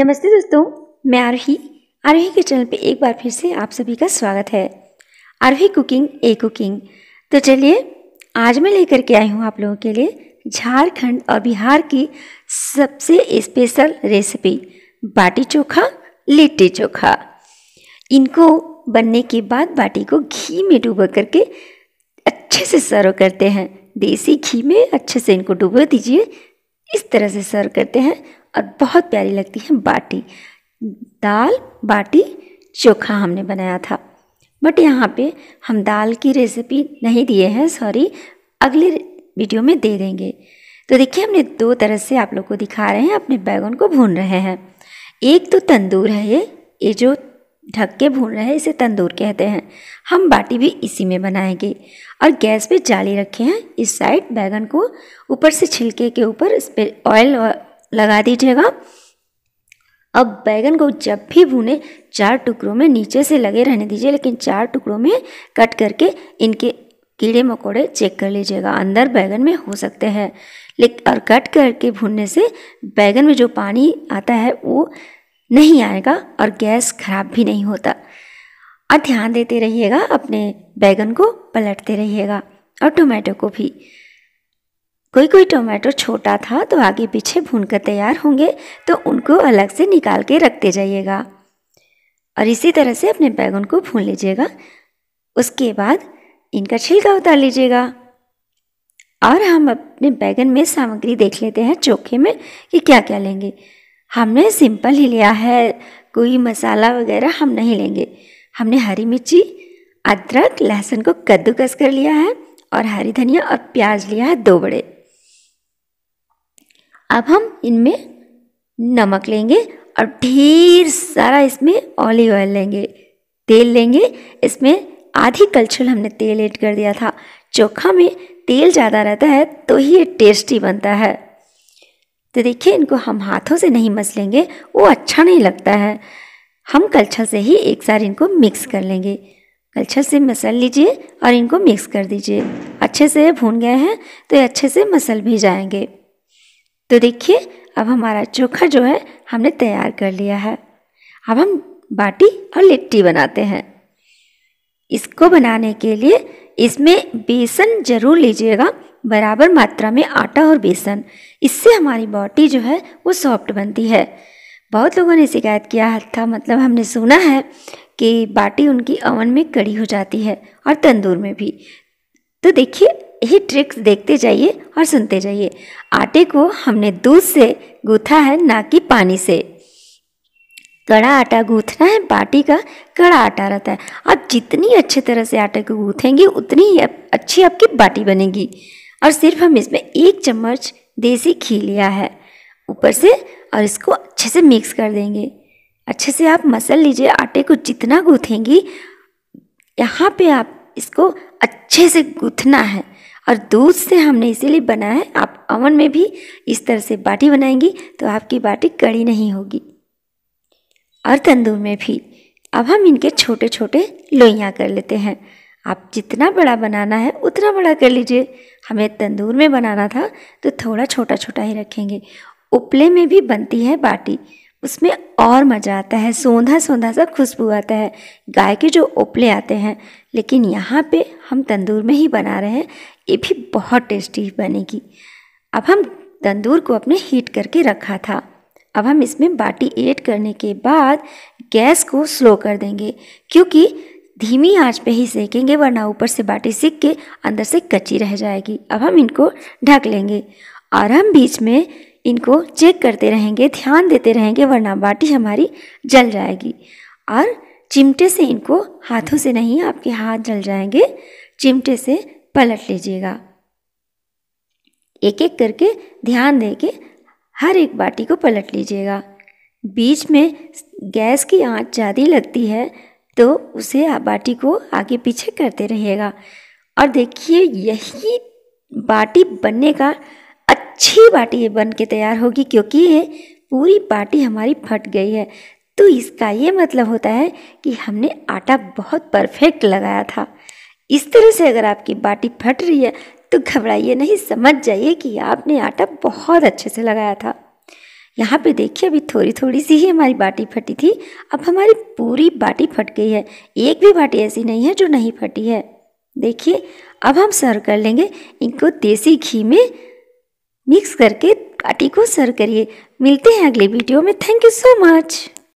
नमस्ते दोस्तों मैं आरोही आरोही के चैनल पे एक बार फिर से आप सभी का स्वागत है आरोही कुकिंग ए कुकिंग तो चलिए आज मैं लेकर के आई हूँ आप लोगों के लिए झारखंड और बिहार की सबसे स्पेशल रेसिपी बाटी चोखा लिट्टी चोखा इनको बनने के बाद बाटी को घी में डूब करके अच्छे से सर्व करते हैं देसी घी में अच्छे से इनको डुबो दीजिए इस तरह से सर्व करते हैं और बहुत प्यारी लगती है बाटी दाल बाटी चोखा हमने बनाया था बट यहाँ पे हम दाल की रेसिपी नहीं दिए हैं सॉरी अगले वीडियो में दे देंगे तो देखिए हमने दो तरह से आप लोग को दिखा रहे हैं अपने बैगन को भून रहे हैं एक तो तंदूर है ये ये जो ढक के भून रहे इसे तंदूर कहते हैं हम बाटी भी इसी में बनाएंगे और गैस पे जाली रखे हैं इस साइड बैगन को ऊपर से छिलके के ऊपर इस पर ऑयल लगा दीजिएगा अब बैगन को जब भी भूने चार टुकड़ों में नीचे से लगे रहने दीजिए लेकिन चार टुकड़ों में कट करके इनके कीड़े मकोड़े चेक कर लीजिएगा अंदर बैगन में हो सकते हैं लेकिन और कट करके भूनने से बैगन में जो पानी आता है वो नहीं आएगा और गैस खराब भी नहीं होता और ध्यान देते रहिएगा अपने बैगन को पलटते रहिएगा और टोमेटो को भी कोई कोई टोमेटो छोटा था तो आगे पीछे भून कर तैयार होंगे तो उनको अलग से निकाल के रखते जाइएगा और इसी तरह से अपने बैगन को भून लीजिएगा उसके बाद इनका छिलका उतार लीजिएगा और हम अपने बैगन में सामग्री देख लेते हैं चोखे में कि क्या क्या लेंगे हमने सिंपल ही लिया है कोई मसाला वगैरह हम नहीं लेंगे हमने हरी मिर्ची अदरक लहसुन को कद्दूकस कर लिया है और हरी धनिया और प्याज लिया है दो बड़े अब हम इनमें नमक लेंगे और ढेर सारा इसमें ऑलिव ऑयल लेंगे तेल लेंगे इसमें आधी कलछुल हमने तेल ऐड कर दिया था चोखा में तेल ज़्यादा रहता है तो ही ये टेस्टी बनता है तो देखिए इनको हम हाथों से नहीं मसलेंगे वो अच्छा नहीं लगता है हम कलछल से ही एक साथ इनको मिक्स कर लेंगे कलछल से मसल लीजिए और इनको मिक्स कर दीजिए अच्छे से भून गए हैं तो ये अच्छे से मसल भी जाएंगे तो देखिए अब हमारा चोखा जो है हमने तैयार कर लिया है अब हम बाटी और लिट्टी बनाते हैं इसको बनाने के लिए इसमें बेसन ज़रूर लीजिएगा बराबर मात्रा में आटा और बेसन इससे हमारी बॉटी जो है वो सॉफ्ट बनती है बहुत लोगों ने शिकायत किया था मतलब हमने सुना है कि बाटी उनकी अवन में कड़ी हो जाती है और तंदूर में भी तो देखिए यही ट्रिक्स देखते जाइए और सुनते जाइए आटे को हमने दूध से गूथा है ना कि पानी से कड़ा आटा गूँथना है बाटी का कड़ा आटा रहता है आप जितनी अच्छे तरह से आटे को गूंथेंगे उतनी ही अच्छी आपकी बाटी बनेगी और सिर्फ हम इसमें एक चम्मच देसी घी लिया है ऊपर से और इसको अच्छे से मिक्स कर देंगे अच्छे से आप मसल लीजिए आटे को जितना गूँथेंगी यहाँ पे आप इसको अच्छे से गूँथना है और दूध से हमने इसीलिए बनाया है आप ओवन में भी इस तरह से बाटी बनाएंगी तो आपकी बाटी कड़ी नहीं होगी और तंदूर में भी अब हम इनके छोटे छोटे लोइयाँ कर लेते हैं आप जितना बड़ा बनाना है उतना बड़ा कर लीजिए हमें तंदूर में बनाना था तो थोड़ा छोटा छोटा ही रखेंगे उपले में भी बनती है बाटी उसमें और मज़ा आता है सौंधा सौंधा सा खुशबू आता है गाय के जो उपले आते हैं लेकिन यहाँ पे हम तंदूर में ही बना रहे हैं ये भी बहुत टेस्टी बनेगी अब हम तंदूर को अपने हीट करके रखा था अब हम इसमें बाटी ऐड करने के बाद गैस को स्लो कर देंगे क्योंकि धीमी आंच पे ही सेकेंगे वरना ऊपर से बाटी सीक के अंदर से कच्ची रह जाएगी अब हम इनको ढक लेंगे और हम बीच में इनको चेक करते रहेंगे ध्यान देते रहेंगे वरना बाटी हमारी जल जाएगी और चिमटे से इनको हाथों से नहीं आपके हाथ जल जाएंगे चिमटे से पलट लीजिएगा एक एक करके ध्यान दे के हर एक बाटी को पलट लीजिएगा बीच में गैस की आंच ज़्यादा लगती है तो उसे बाटी को आगे पीछे करते रहिएगा और देखिए यही बाटी बनने का अच्छी बाटी ये बन के तैयार होगी क्योंकि ये पूरी बाटी हमारी फट गई है तो इसका ये मतलब होता है कि हमने आटा बहुत परफेक्ट लगाया था इस तरह से अगर आपकी बाटी फट रही है तो घबराइए नहीं समझ जाइए कि आपने आटा बहुत अच्छे से लगाया था यहाँ पे देखिए अभी थोड़ी थोड़ी सी ही हमारी बाटी फटी थी अब हमारी पूरी बाटी फट गई है एक भी बाटी ऐसी नहीं है जो नहीं फटी है देखिए अब हम सर्व कर लेंगे इनको देसी घी में मिक्स करके बाटी को सर्व करिए मिलते हैं अगले वीडियो में थैंक यू सो मच